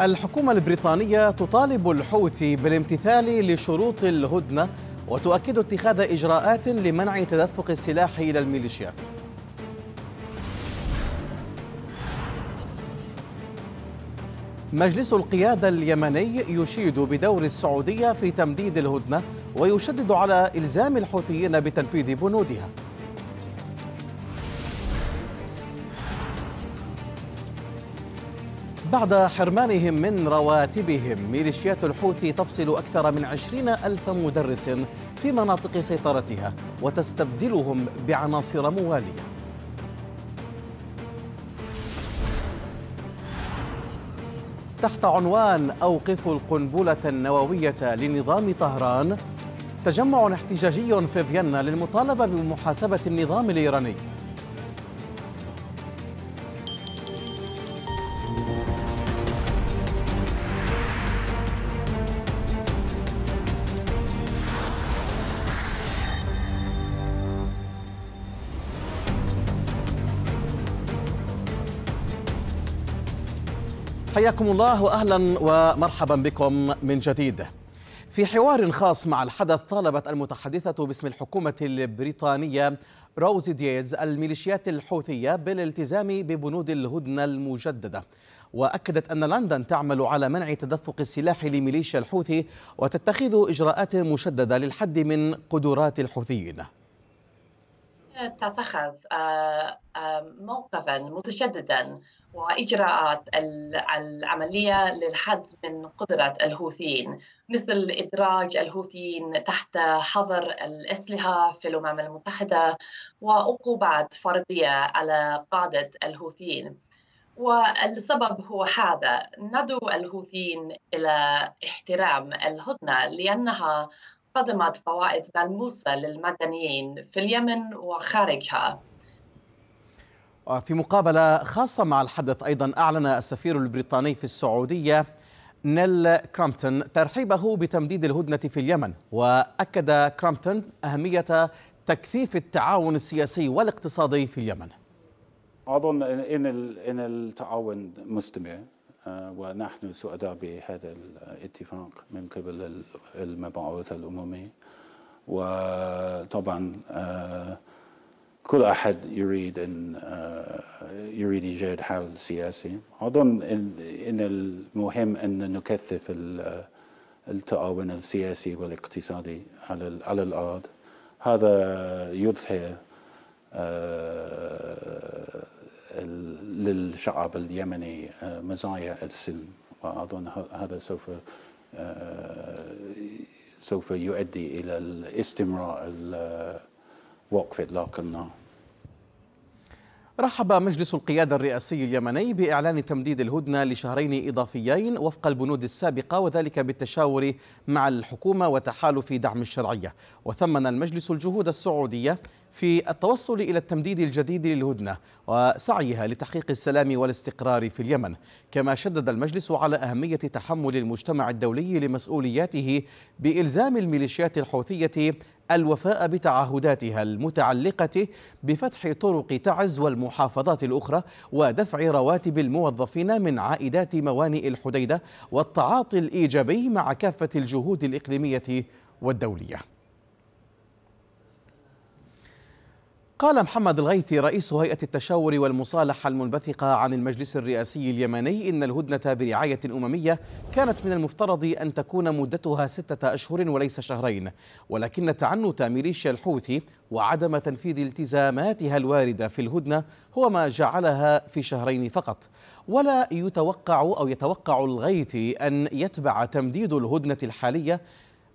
الحكومة البريطانية تطالب الحوثي بالامتثال لشروط الهدنة وتؤكد اتخاذ إجراءات لمنع تدفق السلاح إلى الميليشيات مجلس القيادة اليمني يشيد بدور السعودية في تمديد الهدنة ويشدد على إلزام الحوثيين بتنفيذ بنودها بعد حرمانهم من رواتبهم ميليشيات الحوثي تفصل أكثر من عشرين ألف مدرس في مناطق سيطرتها وتستبدلهم بعناصر موالية تحت عنوان أوقفوا القنبلة النووية لنظام طهران تجمع احتجاجي في فيينا للمطالبة بمحاسبة النظام الإيراني حياكم الله واهلا ومرحبا بكم من جديد. في حوار خاص مع الحدث طالبت المتحدثه باسم الحكومه البريطانيه روزي دييز الميليشيات الحوثيه بالالتزام ببنود الهدنه المجدده. واكدت ان لندن تعمل على منع تدفق السلاح لميليشيا الحوثي وتتخذ اجراءات مشدده للحد من قدرات الحوثيين. تتخذ آه، آه، موقفا متشددا وإجراءات العملية للحد من قدرة الحوثيين مثل إدراج الحوثيين تحت حظر الأسلحة في الأمم المتحدة وعقوبات فردية على قادة الحوثيين والسبب هو هذا ندعو الحوثيين إلى احترام الهدنة لأنها قدمت فوائد ملموسة للمدنيين في اليمن وخارجها في مقابلة خاصة مع الحدث أيضا أعلن السفير البريطاني في السعودية نيل كرامبتون ترحيبه بتمديد الهدنة في اليمن وأكد كرامبتون أهمية تكثيف التعاون السياسي والاقتصادي في اليمن أظن إن إن التعاون مستمر آه، ونحن سعداء بهذا الاتفاق من قبل المبعوث الأممي وطبعا آه، كل أحد يريد أن آه، يريد إيجاد حل سياسي أظن أن المهم أن نكثف التعاون السياسي والاقتصادي على على الأرض هذا يظهر آه، للشعب اليمني آه، مزايا السلم وأظن هذا سوف سوف يؤدي إلى الاستمرار وقف اطلاق النار رحب مجلس القيادة الرئاسي اليمني بإعلان تمديد الهدنة لشهرين إضافيين وفق البنود السابقة وذلك بالتشاور مع الحكومة وتحالف دعم الشرعية وثمن المجلس الجهود السعودية في التوصل إلى التمديد الجديد للهدنة وسعيها لتحقيق السلام والاستقرار في اليمن كما شدد المجلس على أهمية تحمل المجتمع الدولي لمسؤولياته بإلزام الميليشيات الحوثية الوفاء بتعهداتها المتعلقة بفتح طرق تعز والمحافظات الأخرى ودفع رواتب الموظفين من عائدات موانئ الحديدة والتعاطي الإيجابي مع كافة الجهود الإقليمية والدولية قال محمد الغيثي رئيس هيئة التشاور والمصالحة المنبثقة عن المجلس الرئاسي اليمني إن الهدنة برعاية أممية كانت من المفترض أن تكون مدتها ستة أشهر وليس شهرين ولكن تعنت ميليشيا الحوثي وعدم تنفيذ التزاماتها الواردة في الهدنة هو ما جعلها في شهرين فقط ولا يتوقع أو يتوقع الغيثي أن يتبع تمديد الهدنة الحالية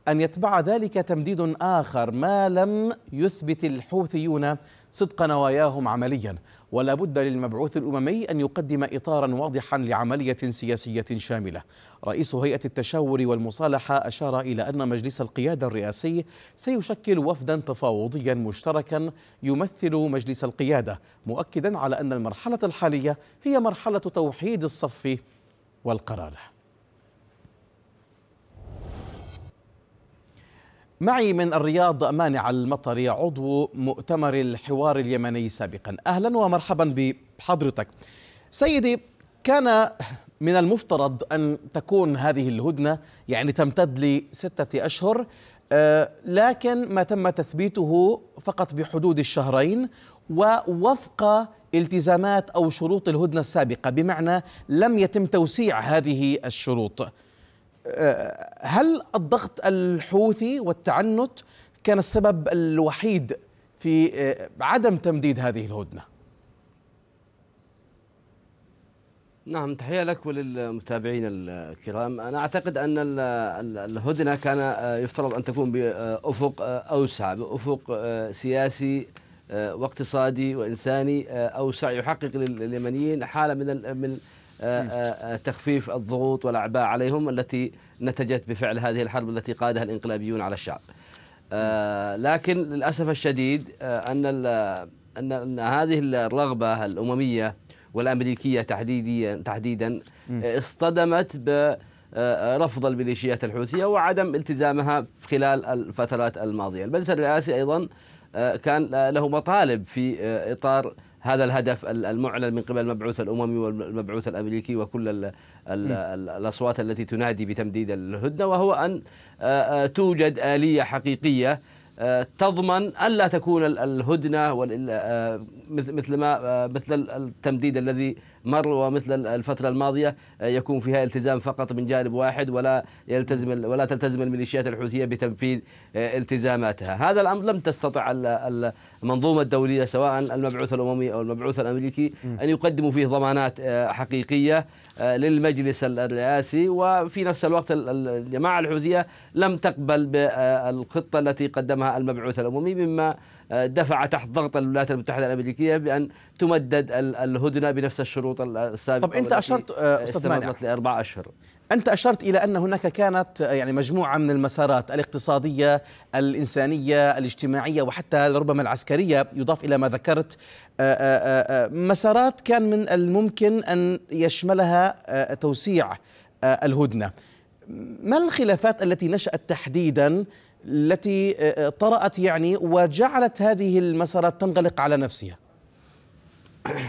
أن يتبع ذلك تمديد آخر ما لم يثبت الحوثيون صدق نواياهم عمليا ولا بد للمبعوث الأممي أن يقدم إطارا واضحا لعملية سياسية شاملة رئيس هيئة التشاور والمصالحة أشار إلى أن مجلس القيادة الرئاسي سيشكل وفدا تفاوضيا مشتركا يمثل مجلس القيادة مؤكدا على أن المرحلة الحالية هي مرحلة توحيد الصف والقرار معي من الرياض مانع المطري عضو مؤتمر الحوار اليمني سابقا أهلا ومرحبا بحضرتك سيدي كان من المفترض أن تكون هذه الهدنة يعني تمتد لستة أشهر آه، لكن ما تم تثبيته فقط بحدود الشهرين ووفق التزامات أو شروط الهدنة السابقة بمعنى لم يتم توسيع هذه الشروط هل الضغط الحوثي والتعنت كان السبب الوحيد في آه، عدم تمديد هذه الهدنه؟ نعم تحية لك وللمتابعين الكرام أنا أعتقد أن الهدنة كان آه، يفترض أن تكون بأفق آه، أوسع بأفق سياسي واقتصادي وإنساني أوسع يحقق لليمنيين حالة من من آه، آه، آه، تخفيف الضغوط والاعباء عليهم التي نتجت بفعل هذه الحرب التي قادها الانقلابيون على الشعب. لكن للاسف الشديد ان ان هذه الرغبه الامميه والامريكيه تحديديا تحديدا اصطدمت برفض الميليشيات الحوثيه وعدم التزامها خلال الفترات الماضيه، المجلس الرئاسي ايضا كان له مطالب في اطار هذا الهدف المعلن من قبل المبعوث الاممي والمبعوث الامريكي وكل الـ الـ الـ الاصوات التي تنادي بتمديد الهدنه وهو ان آه، آه، توجد اليه حقيقيه آه، تضمن الا تكون الهدنه مثل ما مثل التمديد الذي مر ومثل الفترة الماضية آه، يكون فيها التزام فقط من جانب واحد ولا يلتزم ولا تلتزم الميليشيات الحوثية بتنفيذ آه، التزاماتها هذا الأمر لم تستطع المنظومة الدولية سواء المبعوث الأممي أو المبعوث الأمريكي أن يقدموا فيه ضمانات آه، حقيقية للمجلس الرئاسي وفي نفس الوقت الجماعة الحوثية لم تقبل بالخطة التي قدمها المبعوث الأممي مما آه، دفع تحت ضغط الولايات المتحده الامريكيه بان تمدد الهدنه بنفس الشروط السابقه طب انت اشرت آه، استاذ مانع لاربع اشهر انت اشرت الى ان هناك كانت آه، يعني مجموعه من المسارات الاقتصاديه، الانسانيه، الاجتماعيه وحتى ربما العسكريه يضاف الى ما ذكرت مسارات كان من الممكن ان يشملها توسيع الهدنه. ما الخلافات التي نشأت تحديدا التي آه، آه، طرأت يعني وجعلت هذه المسارات تنغلق على نفسها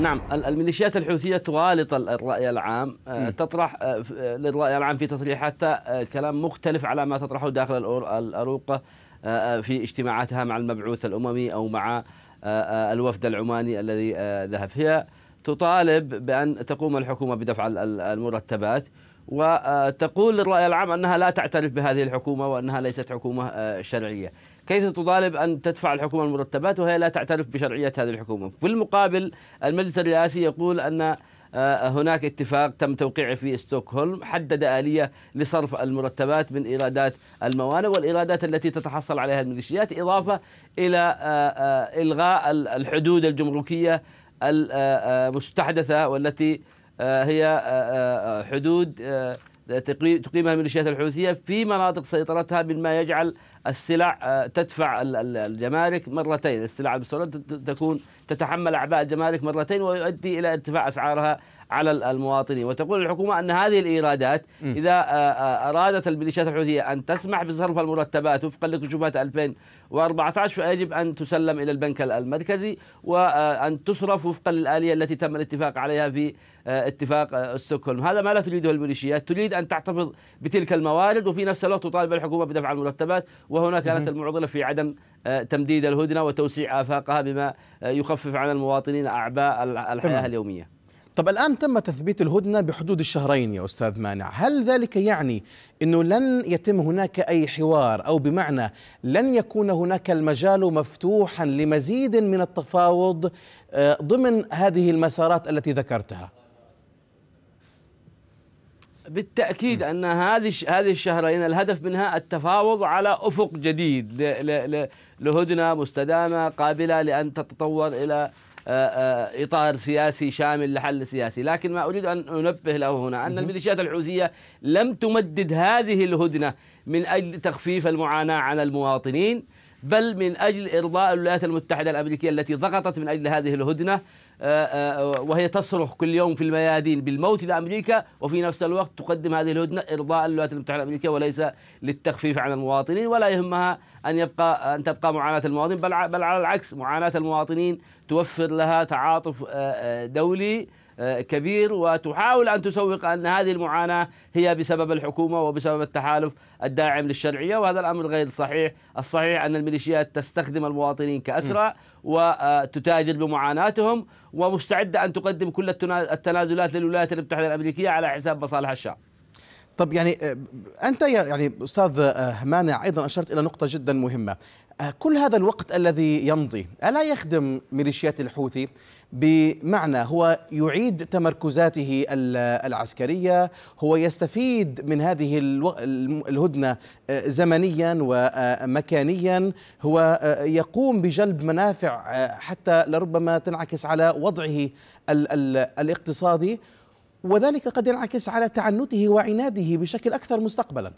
نعم الميليشيات الحوثية تغالط الرأي العام آه، تطرح للرأي العام في تصريحاتها كلام مختلف على ما تطرحه داخل الأروقة في اجتماعاتها مع المبعوث الأممي أو مع الوفد العماني الذي ذهب هي تطالب بأن تقوم الحكومة بدفع المرتبات وتقول للرأي العام أنها لا تعترف بهذه الحكومة وأنها ليست حكومة آه، شرعية كيف تطالب أن تدفع الحكومة المرتبات وهي لا تعترف بشرعية هذه الحكومة في المقابل المجلس الرئاسي يقول أن آه، هناك اتفاق تم توقيعه في ستوكهولم حدد آلية لصرف المرتبات من إيرادات الموانئ والإيرادات التي تتحصل عليها الميليشيات إضافة إلى آه، إلغاء الحدود الجمركية المستحدثة والتي آه، هي آه، آه، حدود تقيمها الميليشيات الحوثيه في مناطق سيطرتها مما يجعل السلع تدفع الجمارك مرتين، السلع المستورده تكون تتحمل اعباء الجمارك مرتين ويؤدي الى ارتفاع اسعارها على المواطنين وتقول الحكومة أن هذه الإيرادات إذا آه، آه، أرادت الميليشيات الحوثية أن تسمح بصرف المرتبات وفقا لكشوفات 2014 فيجب أن تسلم إلى البنك المركزي وأن آه، تصرف وفقا للآلية التي تم الاتفاق عليها في اتفاق استوكهولم هذا ما لا تريده الميليشيات تريد أن تحتفظ بتلك الموارد وفي نفس الوقت تطالب الحكومة بدفع المرتبات وهنا كانت المعضلة في عدم تمديد الهدنة وتوسيع آفاقها بما يخفف عن المواطنين أعباء الحياة اليومية طب الآن تم تثبيت الهدنة بحدود الشهرين يا أستاذ مانع هل ذلك يعني أنه لن يتم هناك أي حوار أو بمعنى لن يكون هناك المجال مفتوحا لمزيد من التفاوض آه، ضمن هذه المسارات التي ذكرتها بالتاكيد ان هذه هذه الشهرين الهدف منها التفاوض على افق جديد لهدنه مستدامه قابله لان تتطور الى آه، آه، إطار سياسي شامل لحل سياسي لكن ما أريد أن أنبه له هنا أن الميليشيات الحوثية لم تمدد هذه الهدنة من أجل تخفيف المعاناة على المواطنين بل من أجل إرضاء الولايات المتحدة الأمريكية التي ضغطت من أجل هذه الهدنة آه، آه، وهي تصرخ كل يوم في الميادين بالموت لأمريكا وفي نفس الوقت تقدم هذه الهدنة إرضاء للولايات المتحدة الأمريكية وليس للتخفيف عن المواطنين ولا يهمها أن يبقى أن تبقى معاناة المواطنين بل على العكس معاناة المواطنين توفر لها تعاطف آه، دولي آه، كبير وتحاول أن تسوق أن هذه المعاناة هي بسبب الحكومة وبسبب التحالف الداعم للشرعية وهذا الأمر غير صحيح الصحيح أن الميليشيات تستخدم المواطنين كأسرى وتتاجر آه، بمعاناتهم ومستعدة أن تقدم كل التنازلات للولايات المتحدة الأمريكية على حساب مصالح الشعب طب يعني آه، انت يعني استاذ مانع ايضا اشرت الى نقطه جدا مهمه كل هذا الوقت الذي يمضي الا يخدم ميليشيات الحوثي بمعنى هو يعيد تمركزاته العسكريه هو يستفيد من هذه الهدنه آه، زمنيا ومكانيا هو آه، يقوم بجلب منافع آه، حتى لربما تنعكس على وضعه الاقتصادي وذلك قد ينعكس على تعنته وعناده بشكل اكثر مستقبلا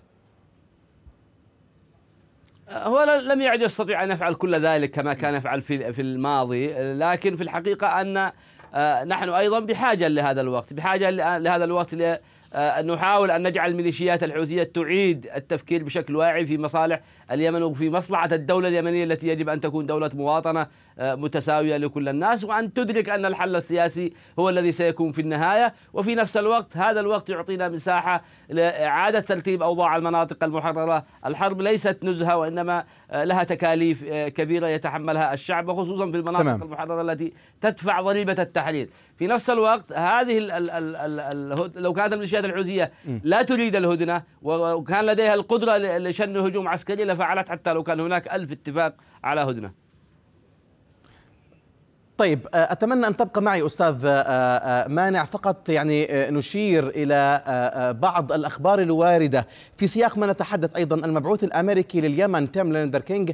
هو لم يعد يستطيع ان يفعل كل ذلك كما كان يفعل في في الماضي لكن في الحقيقه ان آه، نحن ايضا بحاجه لهذا الوقت بحاجه لهذا الوقت آه، نحاول ان نجعل الميليشيات الحوثيه تعيد التفكير بشكل واعي في مصالح اليمن وفي مصلحه الدوله اليمنيه التي يجب ان تكون دوله مواطنه آه، متساوية لكل الناس وأن تدرك أن الحل السياسي هو الذي سيكون في النهاية وفي نفس الوقت هذا الوقت يعطينا مساحة لإعادة ترتيب أوضاع المناطق المحررة الحرب ليست نزهة وإنما آه، لها تكاليف آه، كبيرة يتحملها الشعب وخصوصا في المناطق تمام. المحررة التي تدفع ضريبة التحرير في نفس الوقت هذه الـ الـ الـ الـ الـ لو كانت الميليشيات الحوثية لا تريد الهدنة وكان لديها القدرة لشن هجوم عسكري لفعلت حتى لو كان هناك ألف اتفاق على هدنة طيب آه، اتمنى ان تبقى معي استاذ آه، آه، مانع فقط يعني نشير الى بعض الاخبار الوارده في سياق ما نتحدث ايضا المبعوث الامريكي لليمن تيم ليندر كينج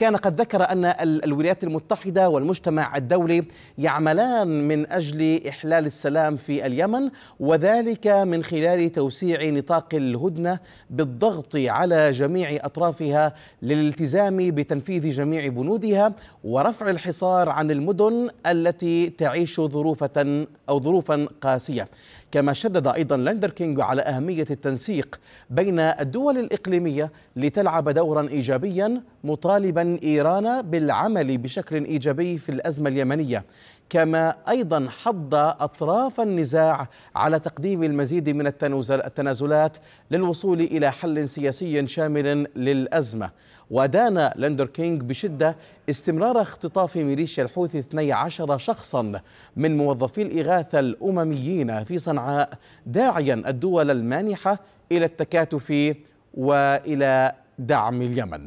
كان قد ذكر أن الولايات المتحدة والمجتمع الدولي يعملان من أجل إحلال السلام في اليمن وذلك من خلال توسيع نطاق الهدنة بالضغط على جميع أطرافها للالتزام بتنفيذ جميع بنودها ورفع الحصار عن المدن التي تعيش ظروفة أو ظروفا قاسية كما شدد أيضا لندر كينج على أهمية التنسيق بين الدول الإقليمية لتلعب دورا إيجابيا مطالبا إيران بالعمل بشكل إيجابي في الأزمة اليمنية كما ايضا حض اطراف النزاع على تقديم المزيد من التنازلات للوصول الى حل سياسي شامل للازمه ودان لندر كينغ بشده استمرار اختطاف ميليشيا الحوثي 12 شخصا من موظفي الاغاثه الامميين في صنعاء داعيا الدول المانحه الى التكاتف والى دعم اليمن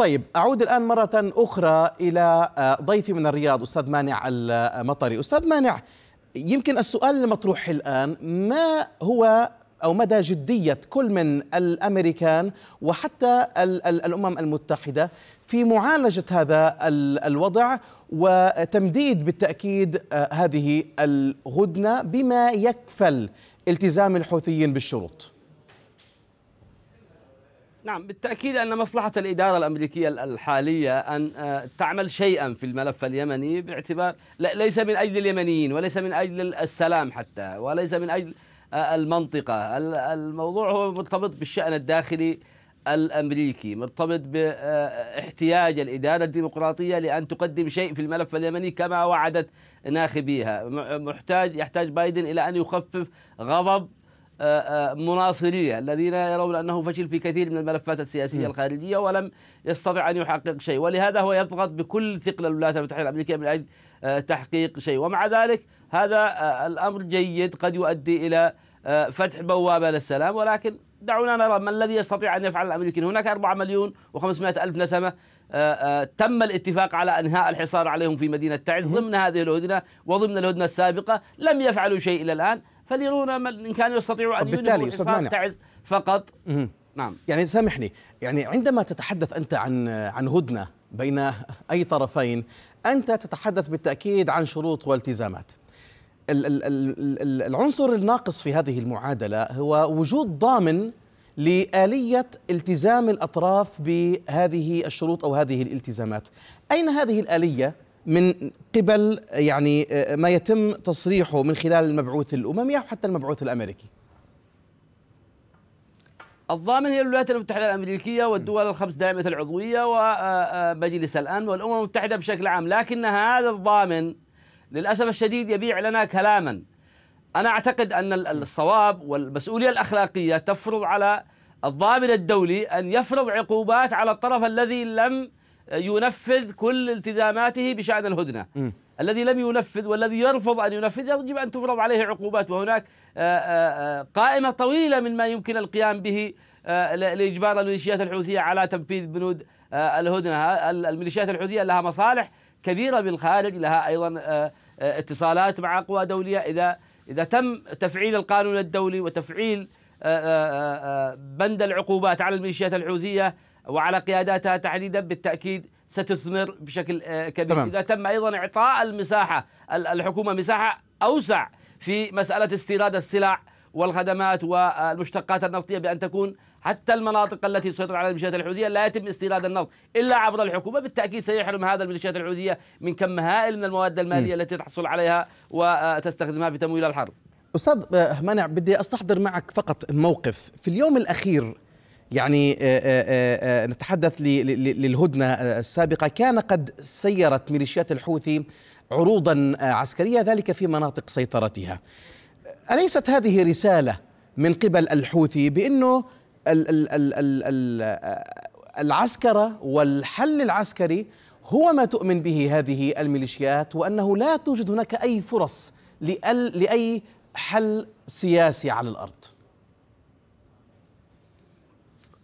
طيب أعود الآن مرة أخرى إلى آه، ضيفي من الرياض أستاذ مانع المطري أستاذ مانع يمكن السؤال المطروح الآن ما هو أو مدى جدية كل من الأمريكان وحتى الأمم المتحدة في معالجة هذا الوضع وتمديد بالتأكيد آه، هذه الهدنة بما يكفل التزام الحوثيين بالشروط نعم بالتأكيد أن مصلحة الإدارة الأمريكية الحالية أن آه، تعمل شيئا في الملف اليمني باعتبار ليس من أجل اليمنيين وليس من أجل السلام حتى وليس من أجل آه، المنطقة الموضوع هو مرتبط بالشأن الداخلي الأمريكي مرتبط باحتياج آه، الإدارة الديمقراطية لأن تقدم شيء في الملف اليمني كما وعدت ناخبيها محتاج يحتاج بايدن إلى أن يخفف غضب مناصريه الذين يرون انه فشل في كثير من الملفات السياسيه م. الخارجيه ولم يستطع ان يحقق شيء ولهذا هو يضغط بكل ثقل الولايات المتحده الامريكيه من اجل آه، تحقيق شيء ومع ذلك هذا آه، الامر جيد قد يؤدي الى آه، فتح بوابه للسلام ولكن دعونا نرى ما الذي يستطيع ان يفعل الامريكيين هناك 4 مليون و500 الف نسمه تم الاتفاق على انهاء الحصار عليهم في مدينه تعز ضمن هذه الهدنه وضمن الهدنه السابقه لم يفعلوا شيء الى الان فليرون من كانوا يستطيعوا أن بالتالي استاذ فقط نعم يعني سامحني يعني عندما تتحدث أنت عن عن هدنة بين أي طرفين أنت تتحدث بالتأكيد عن شروط والتزامات العنصر الناقص في هذه المعادلة هو وجود ضامن لآلية التزام الأطراف بهذه الشروط أو هذه الالتزامات أين هذه الآلية من قبل يعني آه، ما يتم تصريحه من خلال المبعوث الاممي او حتى المبعوث الامريكي؟ الضامن هي الولايات المتحده الامريكيه والدول الخمس دائمه العضويه ومجلس آه، آه، الامن والامم المتحده بشكل عام، لكن هذا الضامن للاسف الشديد يبيع لنا كلاما. انا اعتقد ان الصواب والمسؤوليه الاخلاقيه تفرض على الضامن الدولي ان يفرض عقوبات على الطرف الذي لم ينفذ كل التزاماته بشأن الهدنة م. الذي لم ينفذ والذي يرفض أن ينفذ يجب أن تفرض عليه عقوبات وهناك آه، آه، آه، قائمة طويلة من ما يمكن القيام به لإجبار الميليشيات الحوثية على تنفيذ بنود الهدنة الميليشيات الحوثية لها مصالح كبيرة بالخارج لها أيضا اتصالات مع قوى دولية إذا إذا تم تفعيل القانون الدولي وتفعيل بند العقوبات على الميليشيات الحوثية وعلى قياداتها تحديدا بالتاكيد ستثمر بشكل آه، كبير تمام. اذا تم ايضا اعطاء المساحه الحكومه مساحه اوسع في مساله استيراد السلع والخدمات والمشتقات النفطيه بان تكون حتى المناطق التي تسيطر على الميليشيات الحوثيه لا يتم استيراد النفط الا عبر الحكومه بالتاكيد سيحرم هذا الميليشيات الحوثيه من كم هائل من المواد الماليه م. التي تحصل عليها وتستخدمها في تمويل الحرب استاذ آه، منع بدي استحضر معك فقط موقف في اليوم الاخير يعني آه، آه، آه، نتحدث للهدنة السابقة كان قد سيرت ميليشيات الحوثي عروضا عسكرية ذلك في مناطق سيطرتها أليست هذه رسالة من قبل الحوثي بأنه العسكرة والحل العسكري هو ما تؤمن به هذه الميليشيات وأنه لا توجد هناك أي فرص لأي حل سياسي على الأرض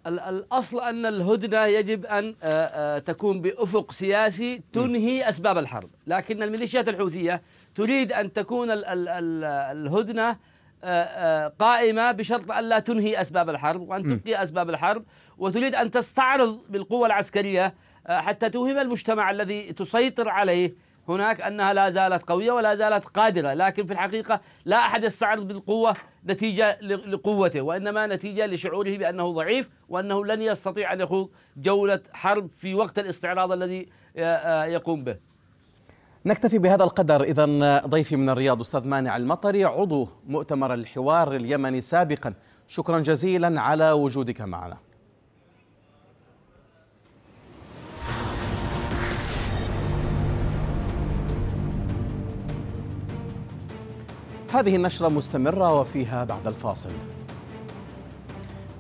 الأصل أن الهدنة يجب أن آه، آه، تكون بأفق سياسي تنهي أسباب الحرب لكن الميليشيات الحوثية تريد أن تكون الهدنة آه، قائمة بشرط أن لا تنهي أسباب الحرب وأن تبقي أسباب الحرب وتريد أن تستعرض بالقوة العسكرية حتى توهم المجتمع الذي تسيطر عليه هناك أنها لا زالت قوية ولا زالت قادرة لكن في الحقيقة لا أحد يستعرض بالقوة نتيجة لقوته وإنما نتيجة لشعوره بأنه ضعيف وأنه لن يستطيع أن يخوض جولة حرب في وقت الاستعراض الذي آه، آه، يقوم به نكتفي بهذا القدر إذا ضيفي من الرياض أستاذ مانع المطري عضو مؤتمر الحوار اليمني سابقا شكرا جزيلا على وجودك معنا هذه النشرة مستمرة وفيها بعد الفاصل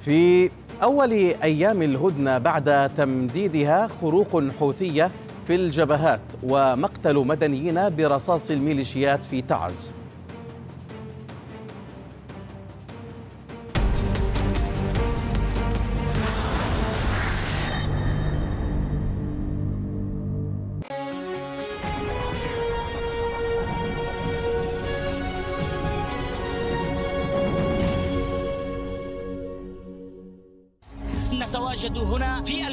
في أول أيام الهدنة بعد تمديدها خروق حوثية في الجبهات ومقتل مدنيين برصاص الميليشيات في تعز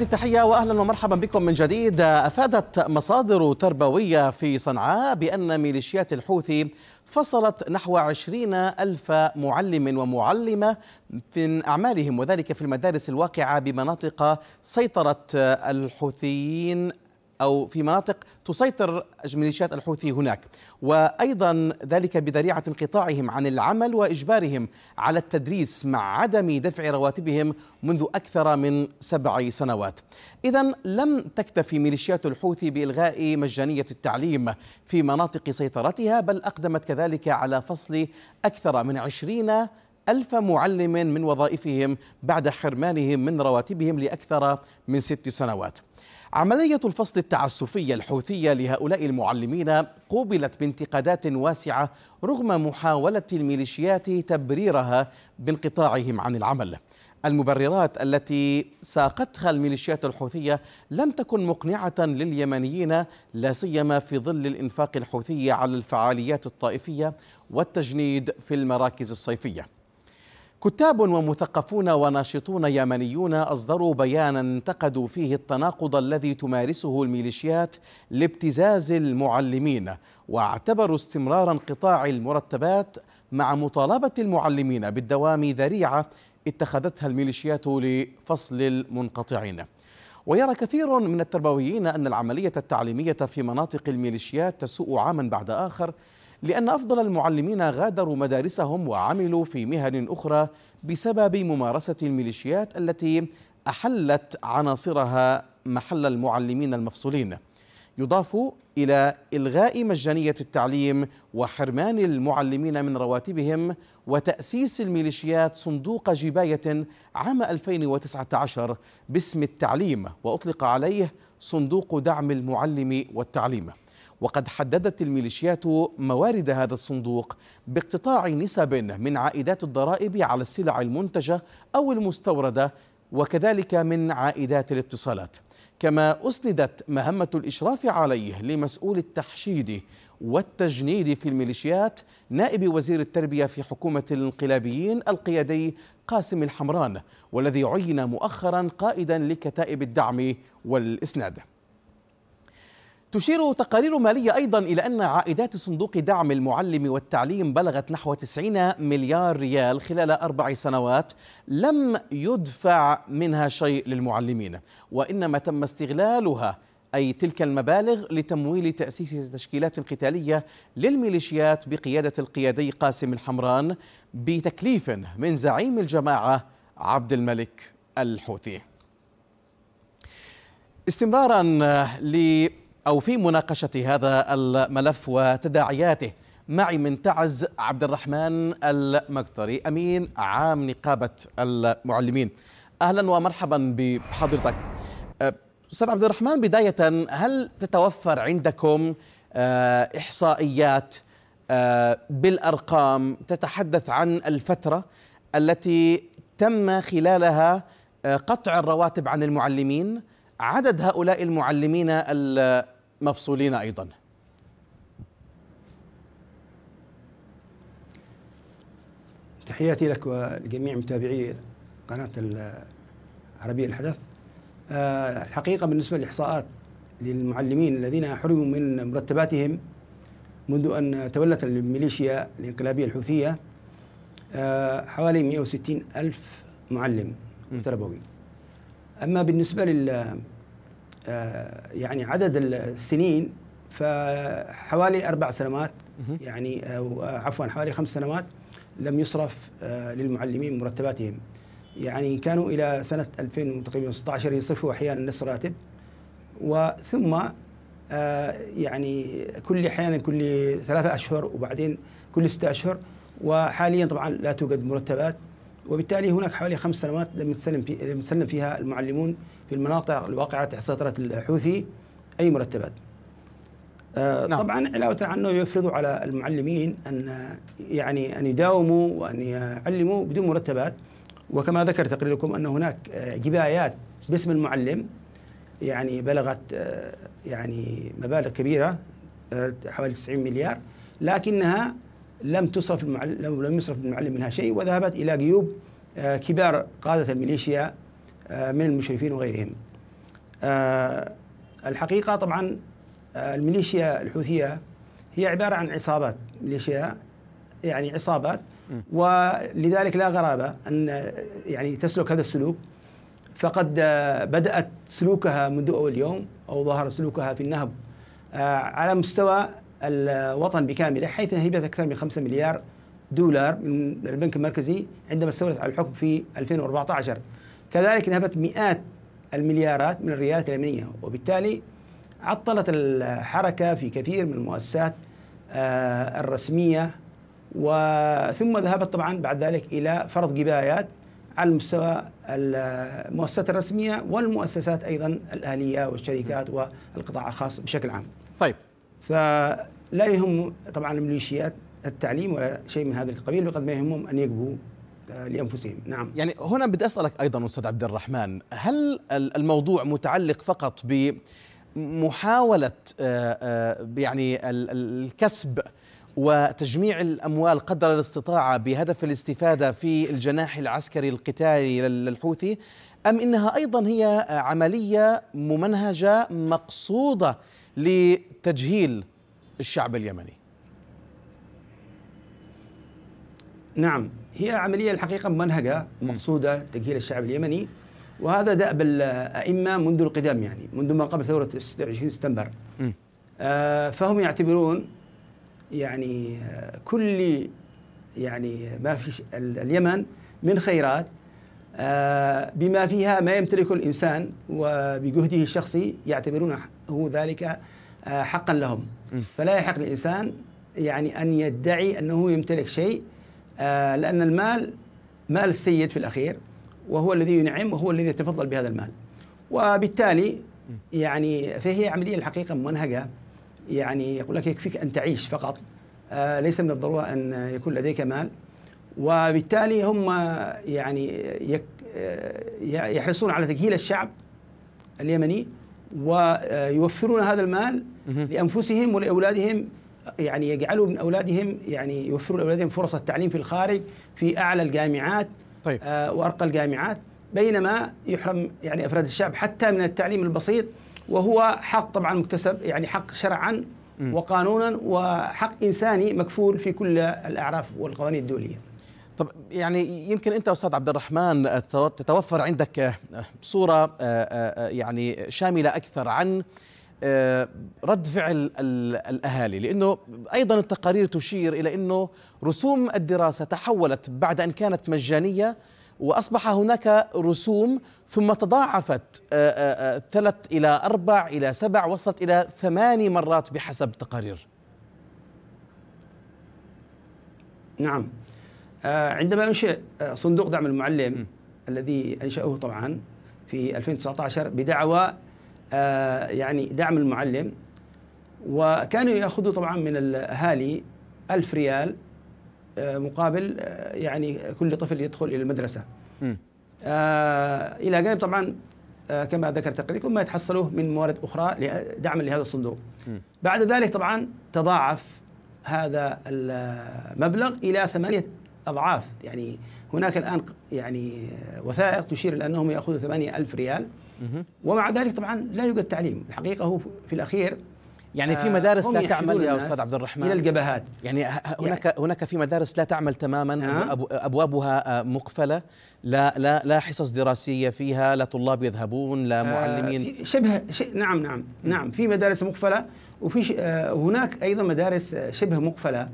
هذه التحية وأهلا ومرحبا بكم من جديد أفادت مصادر تربوية في صنعاء بأن ميليشيات الحوثي فصلت نحو عشرين ألف معلم ومعلمة من أعمالهم وذلك في المدارس الواقعة بمناطق سيطرة الحوثيين أو في مناطق تسيطر ميليشيات الحوثي هناك وأيضا ذلك بذريعة انقطاعهم عن العمل وإجبارهم على التدريس مع عدم دفع رواتبهم منذ أكثر من سبع سنوات إذا لم تكتفي ميليشيات الحوثي بإلغاء مجانية التعليم في مناطق سيطرتها بل أقدمت كذلك على فصل أكثر من عشرين ألف معلم من وظائفهم بعد حرمانهم من رواتبهم لأكثر من ست سنوات عملية الفصل التعسفي الحوثية لهؤلاء المعلمين قوبلت بانتقادات واسعة رغم محاولة الميليشيات تبريرها بانقطاعهم عن العمل. المبررات التي ساقتها الميليشيات الحوثية لم تكن مقنعة لليمنيين لا سيما في ظل الإنفاق الحوثي على الفعاليات الطائفية والتجنيد في المراكز الصيفية. كتاب ومثقفون وناشطون يمنيون أصدروا بيانا انتقدوا فيه التناقض الذي تمارسه الميليشيات لابتزاز المعلمين واعتبروا استمرار انقطاع المرتبات مع مطالبة المعلمين بالدوام ذريعة اتخذتها الميليشيات لفصل المنقطعين ويرى كثير من التربويين أن العملية التعليمية في مناطق الميليشيات تسوء عاما بعد آخر لأن أفضل المعلمين غادروا مدارسهم وعملوا في مهن أخرى بسبب ممارسة الميليشيات التي أحلت عناصرها محل المعلمين المفصولين يضاف إلى إلغاء مجانية التعليم وحرمان المعلمين من رواتبهم وتأسيس الميليشيات صندوق جباية عام 2019 باسم التعليم وأطلق عليه صندوق دعم المعلم والتعليم وقد حددت الميليشيات موارد هذا الصندوق باقتطاع نسب من عائدات الضرائب على السلع المنتجه او المستورده وكذلك من عائدات الاتصالات كما اسندت مهمه الاشراف عليه لمسؤول التحشيد والتجنيد في الميليشيات نائب وزير التربيه في حكومه الانقلابيين القيادي قاسم الحمران والذي عين مؤخرا قائدا لكتائب الدعم والاسناد تشير تقارير مالية أيضا إلى أن عائدات صندوق دعم المعلم والتعليم بلغت نحو 90 مليار ريال خلال أربع سنوات لم يدفع منها شيء للمعلمين وإنما تم استغلالها أي تلك المبالغ لتمويل تأسيس تشكيلات قتالية للميليشيات بقيادة القيادي قاسم الحمران بتكليف من زعيم الجماعة عبد الملك الحوثي استمرارا ل أو في مناقشة هذا الملف وتداعياته معي من تعز عبد الرحمن المقطري أمين عام نقابة المعلمين أهلا ومرحبا بحضرتك أه، أستاذ عبد الرحمن بداية هل تتوفر عندكم أه، إحصائيات أه، بالأرقام تتحدث عن الفترة التي تم خلالها قطع الرواتب عن المعلمين عدد هؤلاء المعلمين المفصولين ايضا تحياتي لك ولجميع متابعي قناه العربيه الحدث آه، الحقيقه بالنسبه للاحصاءات للمعلمين الذين حرموا من مرتباتهم منذ ان تولت الميليشيا الانقلابيه الحوثيه آه، حوالي 160 الف معلم تربوي أما بالنسبة لل آه، يعني عدد السنين فحوالي أربع سنوات يعني أو آه، آه، عفوا حوالي خمس سنوات لم يصرف للمعلمين مرتباتهم يعني كانوا إلى سنة 2000 تقريبا 16 يصرفوا أحيانا نصف راتب وثم يعني كل أحيانا كل ثلاثة أشهر وبعدين كل ستة أشهر وحاليا طبعا لا توجد مرتبات وبالتالي هناك حوالي خمس سنوات لم يتسلم في لم يتسلم فيها المعلمون في المناطق الواقعة تحت سيطرة الحوثي أي مرتبات. آه، نعم. طبعا علاوة عنه يفرض على المعلمين أن يعني أن يداوموا وأن يعلموا بدون مرتبات وكما ذكر تقريركم أن هناك آه، جبايات باسم المعلم يعني بلغت آه، يعني مبالغ كبيرة حوالي 90 مليار لكنها لم تصرف المعلم لم يصرف المعلم منها شيء وذهبت الى جيوب آه، كبار قاده الميليشيا آه، من المشرفين وغيرهم. آه، الحقيقه طبعا الميليشيا الحوثيه هي عباره عن عصابات ميليشيا يعني عصابات ولذلك لا غرابه ان يعني تسلك هذا السلوك فقد بدات سلوكها منذ اول يوم او ظهر سلوكها في النهب على مستوى الوطن بكامله حيث هبت اكثر من 5 مليار دولار من البنك المركزي عندما استولت على الحكم في 2014 كذلك نهبت مئات المليارات من الريالات اليمنيه وبالتالي عطلت الحركه في كثير من المؤسسات آه، الرسميه وثم ذهبت طبعا بعد ذلك الى فرض جبايات على المستوى المؤسسات الرسميه والمؤسسات ايضا الاليه والشركات والقطاع الخاص بشكل عام. طيب فلا يهم طبعا الميليشيات التعليم ولا شيء من هذا القبيل بقدر ما يهمهم ان يقبوا آه، لانفسهم، نعم. يعني هنا بدي اسالك ايضا استاذ عبد الرحمن، هل الموضوع متعلق فقط ب محاولة آه، آه، يعني الكسب وتجميع الأموال قدر الاستطاعة بهدف الاستفادة في الجناح العسكري القتالي للحوثي أم إنها أيضا هي عملية ممنهجة مقصودة لتجهيل الشعب اليمني نعم هي عملية الحقيقة ممنهجة ومقصودة تجهيل الشعب اليمني وهذا دأب الأئمة منذ القدم يعني منذ ما قبل ثورة 26 سبتمبر آه، فهم يعتبرون يعني آه، كل يعني ما في اليمن من خيرات آه، بما فيها ما يمتلكه الإنسان وبجهده الشخصي يعتبرونه ذلك آه، حقا لهم فلا يحق للإنسان يعني أن يدعي أنه يمتلك شيء آه، لأن المال مال السيد في الأخير وهو الذي ينعم وهو الذي يتفضل بهذا المال وبالتالي يعني فهي عملية الحقيقة منهجة يعني يقول لك يكفيك أن تعيش فقط ليس من الضرورة أن يكون لديك مال وبالتالي هم يعني آه، يحرصون على تجهيل الشعب اليمني ويوفرون هذا المال لانفسهم ولاولادهم يعني يجعلوا من اولادهم يعني يوفروا لاولادهم فرص التعليم في الخارج في اعلى الجامعات طيب. آه، وارقى الجامعات بينما يحرم يعني افراد الشعب حتى من التعليم البسيط وهو حق طبعا مكتسب يعني حق شرعا وقانونا وحق انساني مكفول في كل الاعراف والقوانين الدوليه. طب يعني يمكن انت استاذ عبد الرحمن آه، تتوفر عندك آه، صوره آه، يعني شامله اكثر عن رد فعل الاهالي لانه ايضا التقارير تشير الى انه رسوم الدراسه تحولت بعد ان كانت مجانيه واصبح هناك رسوم ثم تضاعفت ثلاث الى اربع الى سبع وصلت الى ثماني مرات بحسب تقارير. نعم آه، عندما انشئ آه، صندوق دعم المعلم م. الذي انشاه طبعا في 2019 بدعوى آه، يعني دعم المعلم وكانوا ياخذوا طبعا من الاهالي ألف ريال مقابل يعني كل طفل يدخل الى المدرسه الى جانب طبعا كما ذكر تقريركم ما يتحصلوه من موارد اخرى دعما لهذا الصندوق. م. بعد ذلك طبعا تضاعف هذا المبلغ الى ثمانية أضعاف يعني هناك الآن يعني آه، وثائق تشير إلى أنهم يأخذوا 8000 ريال ومع ذلك طبعا لا يوجد تعليم الحقيقة هو في الأخير يعني في آه، مدارس لا تعمل يا استاذ عبد الرحمن الى الجبهات يعني هناك يعني هناك في مدارس لا تعمل تماما آه ابوابها آه، مقفله لا لا لا حصص دراسيه فيها لا طلاب يذهبون لا معلمين شبه شبه نعم نعم نعم في مدارس مقفله وفي ش... هناك ايضا مدارس شبه مقفله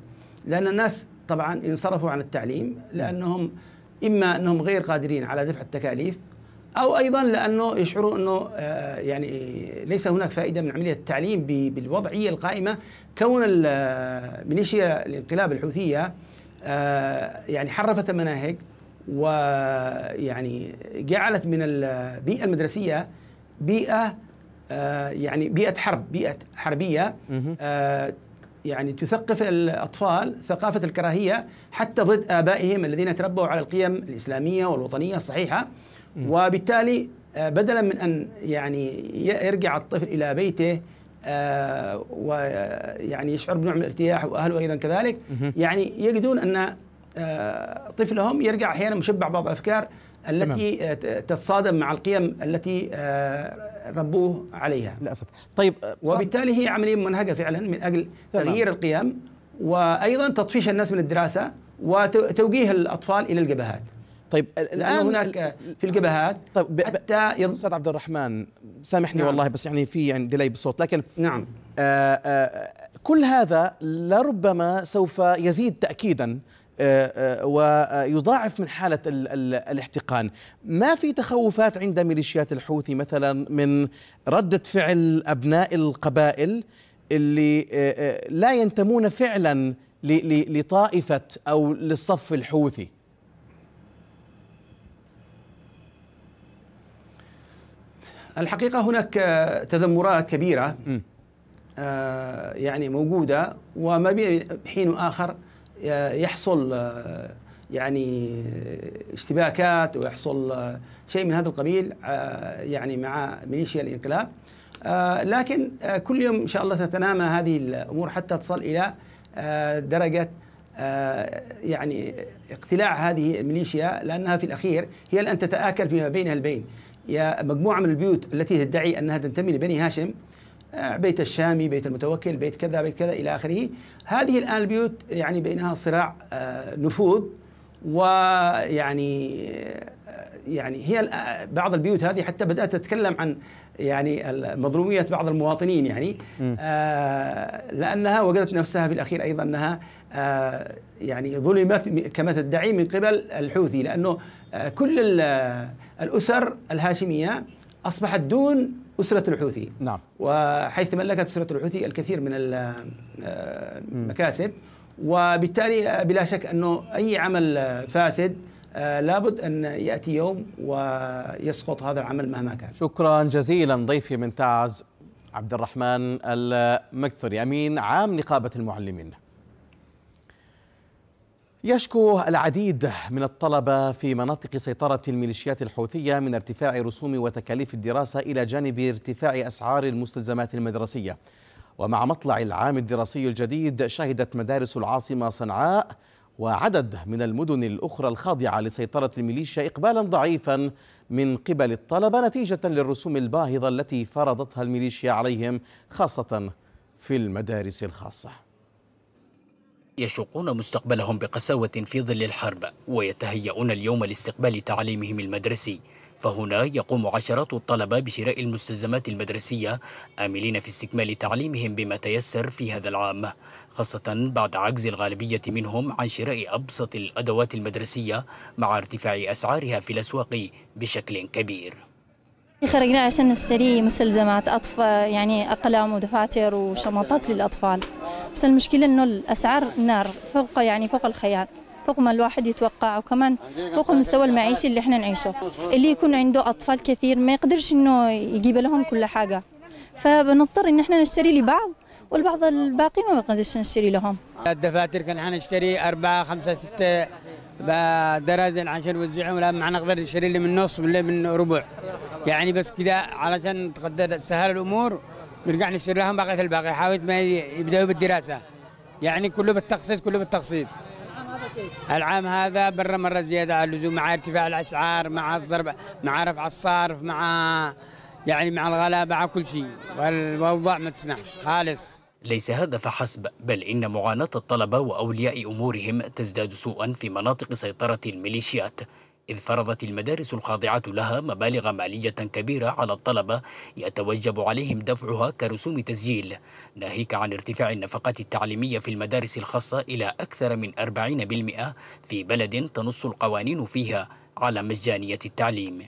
لان الناس طبعا انصرفوا عن التعليم لانهم اما انهم غير قادرين على دفع التكاليف او ايضا لانه يشعروا انه آه، يعني ليس هناك فائده من عمليه التعليم بالوضعيه القائمه كون الميليشيا آه، الانقلاب الحوثيه آه، يعني حرفت المناهج ويعني جعلت من البيئه المدرسيه بيئه يعني بيئه حرب بيئه حربيه يعني تثقف الأطفال ثقافة الكراهية حتى ضد آبائهم الذين تربوا على القيم الإسلامية والوطنية الصحيحة وبالتالي آه، بدلا من أن يعني يرجع الطفل إلى بيته آه، ويعني يشعر بنوع من الارتياح واهله ايضا كذلك يعني يجدون ان آه، طفلهم يرجع احيانا مشبع بعض الافكار التي آه، تتصادم مع القيم التي آه، ربوه عليها للاسف طيب آه، وبالتالي هي عمليه منهجه فعلا من اجل تغيير القيم وايضا تطفيش الناس من الدراسه وتوجيه الاطفال الى الجبهات طيب الان هناك في الجبهات طيب حتى استاذ عبد الرحمن سامحني نعم. والله بس يعني في يعني ديلي بالصوت لكن نعم آآ آآ كل هذا لربما سوف يزيد تاكيدا آه، آه، ويضاعف من حالة الاحتقان ما في تخوفات عند ميليشيات الحوثي مثلا من ردة فعل أبناء القبائل اللي آه، لا ينتمون فعلا لطائفة أو للصف الحوثي الحقيقة هناك تذمرات كبيرة يعني موجودة وما بين حين آخر آه، يحصل آه، يعني اشتباكات ويحصل آه، شيء من هذا القبيل يعني مع ميليشيا الانقلاب لكن كل يوم ان شاء الله تتنامى هذه الامور حتى تصل الى درجه يعني اقتلاع هذه الميليشيا لانها في الاخير هي الان تتاكل فيما بينها البين مجموعه من البيوت التي تدعي انها تنتمي لبني هاشم آه، بيت الشامي بيت المتوكل بيت كذا بيت كذا إلى آخره هذه الآن البيوت يعني بينها صراع آه، نفوذ ويعني آه، يعني هي بعض البيوت هذه حتى بدات تتكلم عن يعني مظلوميه بعض المواطنين يعني لانها وجدت نفسها في الأخير ايضا انها يعني ظلمت كما تدعي من قبل الحوثي لانه كل الاسر الهاشميه اصبحت دون أسرة الحوثي نعم وحيث ملكت أسرة الحوثي الكثير من آه، المكاسب وبالتالي آه، بلا شك أنه أي عمل آه، فاسد لابد أن يأتي يوم ويسقط هذا العمل مهما كان شكرا جزيلا ضيفي من تعز عبد الرحمن المكتري أمين عام نقابة المعلمين يشكو العديد من الطلبة في مناطق سيطرة الميليشيات الحوثية من ارتفاع رسوم وتكاليف الدراسة إلى جانب ارتفاع أسعار المستلزمات المدرسية ومع مطلع العام الدراسي الجديد شهدت مدارس العاصمة صنعاء وعدد من المدن الأخرى الخاضعة لسيطرة الميليشيا إقبالا ضعيفا من قبل الطلبة نتيجة للرسوم الباهظة التي فرضتها الميليشيا عليهم خاصة في المدارس الخاصه يشقون مستقبلهم بقساوة في ظل الحرب ويتهيئون اليوم لاستقبال تعليمهم المدرسي فهنا يقوم عشرات الطلبة بشراء المستلزمات المدرسية آملين في استكمال تعليمهم بما تيسر في هذا العام خاصة بعد عجز الغالبية منهم عن شراء أبسط الأدوات المدرسية مع ارتفاع أسعارها في الأسواق بشكل كبير خرجنا عشان نشتري مستلزمات أطفال يعني أقلام ودفاتر وشماطات للأطفال بس المشكلة إنه الأسعار نار فوق يعني فوق الخيال فوق ما الواحد يتوقع وكمان فوق المستوى المعيشي اللي احنا نعيشه اللي يكون عنده أطفال كثير ما يقدرش إنه يجيب لهم كل حاجة فبنضطر إن احنا نشتري لبعض والبعض الباقي ما بنقدرش نشتري لهم الدفاتر كان نشتري أربعة خمسة ستة بدرازن عشان نوزعهم لا ما نقدر نشتري اللي من نص ولا من ربع يعني بس كذا علشان تقدر تسهل الامور نرجع نشتري لهم بقيه الباقي حاولت ما يبداوا بالدراسه يعني كله بالتقسيط كله بالتقسيط العام هذا برا مره زياده على اللزوم مع ارتفاع الاسعار مع الضرب مع رفع الصارف مع يعني مع الغلاء مع كل شيء والوضع ما تسمحش خالص ليس هذا فحسب بل إن معاناة الطلبة وأولياء أمورهم تزداد سوءا في مناطق سيطرة الميليشيات إذ فرضت المدارس الخاضعة لها مبالغ مالية كبيرة على الطلبة يتوجب عليهم دفعها كرسوم تسجيل ناهيك عن ارتفاع النفقات التعليمية في المدارس الخاصة إلى أكثر من 40% في بلد تنص القوانين فيها على مجانية التعليم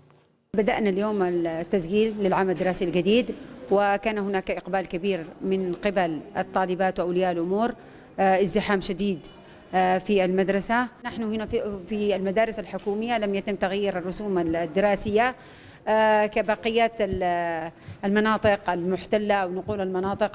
بدأنا اليوم التسجيل للعام الدراسي الجديد وكان هناك إقبال كبير من قبل الطالبات وأولياء الأمور آه، ازدحام شديد آه، في المدرسة نحن هنا في المدارس الحكومية لم يتم تغيير الرسوم الدراسية آه، كبقية المناطق المحتلة أو نقول المناطق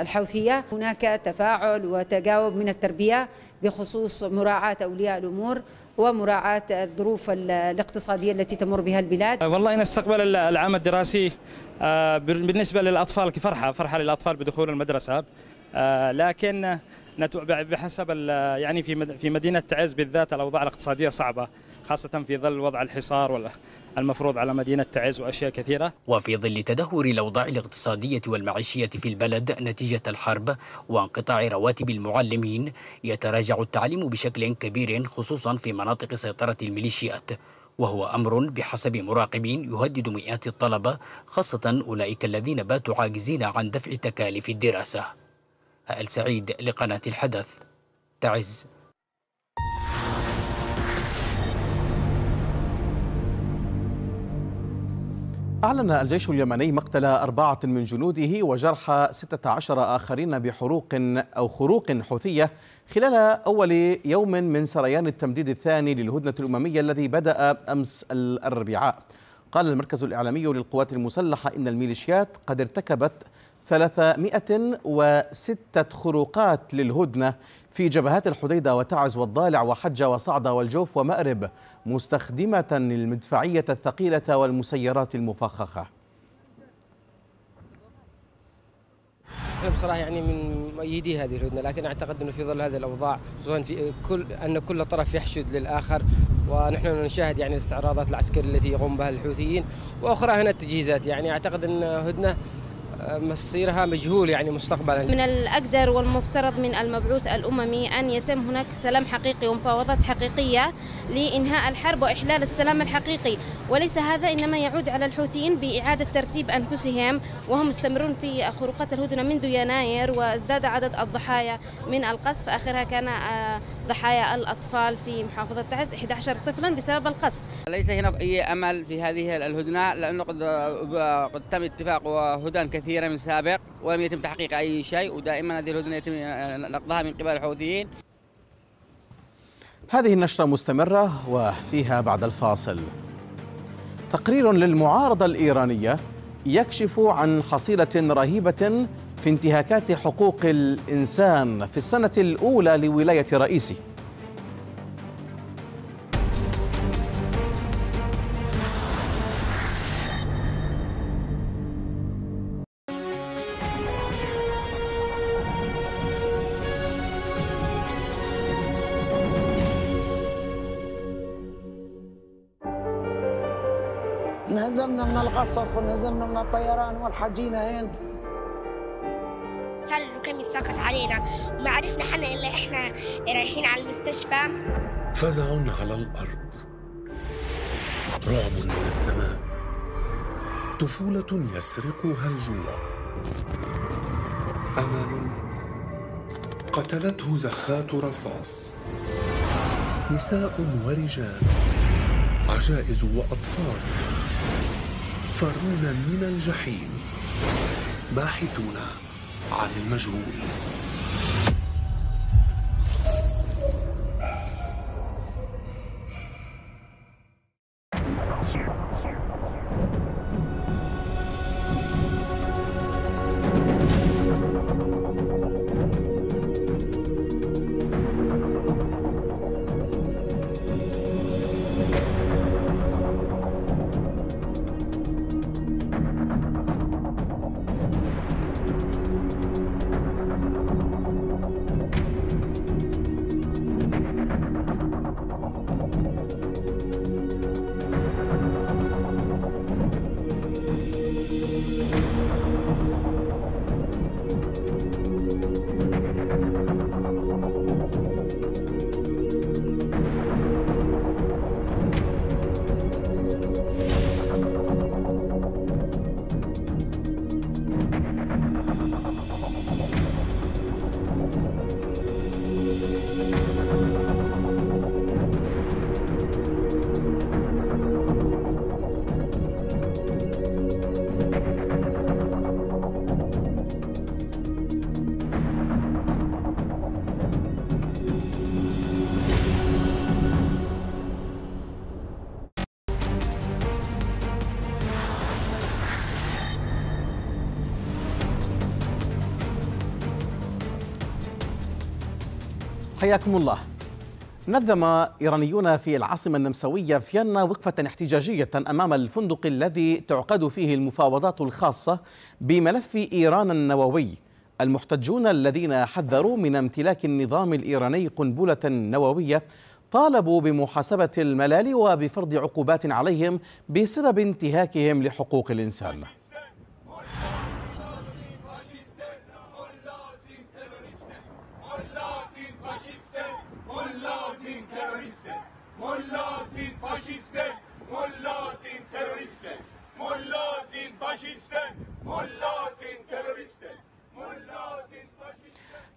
الحوثية هناك تفاعل وتجاوب من التربية بخصوص مراعاة أولياء الأمور ومراعاة الظروف الاقتصادية التي تمر بها البلاد آه، والله إن استقبل العام الدراسي آه، بالنسبة للأطفال كفرحة فرحة للأطفال بدخول المدرسة آه، لكن بحسب يعني في مدينه تعز بالذات الاوضاع الاقتصاديه صعبه خاصه في ظل وضع الحصار المفروض على مدينة تعز وأشياء كثيرة وفي ظل تدهور الأوضاع الاقتصادية والمعيشية في البلد نتيجة الحرب وانقطاع رواتب المعلمين يتراجع التعليم بشكل كبير خصوصا في مناطق سيطرة الميليشيات وهو أمر بحسب مراقبين يهدد مئات الطلبة خاصة أولئك الذين باتوا عاجزين عن دفع تكاليف الدراسة هائل سعيد لقناة الحدث تعز أعلن الجيش اليمني مقتل أربعة من جنوده وجرح 16 آخرين بحروق أو خروق حوثية خلال أول يوم من سريان التمديد الثاني للهدنة الأممية الذي بدأ أمس الأربعاء قال المركز الإعلامي للقوات المسلحة إن الميليشيات قد ارتكبت 306 خروقات للهدنة في جبهات الحديدة وتعز والضالع وحجة وصعدة والجوف ومأرب مستخدمة المدفعية الثقيلة والمسيرات المفخخة أنا بصراحه يعني من مؤيدي هذه الهدنه لكن اعتقد انه في ظل هذه الاوضاع خصوصا في كل ان كل طرف يحشد للاخر ونحن نشاهد يعني الاستعراضات العسكريه التي يقوم بها الحوثيين واخرى هنا التجهيزات يعني اعتقد ان هدنه مصيرها مجهول يعني مستقبلا من الأقدر والمفترض من المبعوث الأممي أن يتم هناك سلام حقيقي ومفاوضات حقيقية لإنهاء الحرب وإحلال السلام الحقيقي وليس هذا إنما يعود على الحوثيين بإعادة ترتيب أنفسهم وهم مستمرون في خروقات الهدنة منذ يناير وازداد عدد الضحايا من القصف آخرها كان آه، ضحايا الأطفال في محافظة تعز 11 طفلا بسبب القصف ليس هناك أي أمل في هذه الهدنة لأنه قد, قد تم اتفاق هدن كثيرة من سابق ولم يتم تحقيق أي شيء ودائما هذه الهدنة يتم نقضها من قبل الحوثيين هذه النشرة مستمرة وفيها بعد الفاصل تقرير للمعارضة الإيرانية يكشف عن حصيلة رهيبة في انتهاكات حقوق الإنسان في السنة الأولى لولاية رئيسه نهزمنا من القصف ونهزمنا من الطيران والحجينة هين كان يتساقط علينا وما عرفنا حنا إلا إحنا رايحين على المستشفى فزع على الأرض رعب من السماء طفولة يسرقها الجوع أمان قتلته زخات رصاص نساء ورجال عجائز وأطفال فرون من الجحيم باحثون عن المجهول حياكم الله نظم إيرانيون في العاصمة النمساوية فيينا وقفة احتجاجية أمام الفندق الذي تعقد فيه المفاوضات الخاصة بملف إيران النووي المحتجون الذين حذروا من امتلاك النظام الإيراني قنبلة نووية طالبوا بمحاسبة الملال وبفرض عقوبات عليهم بسبب انتهاكهم لحقوق الإنسان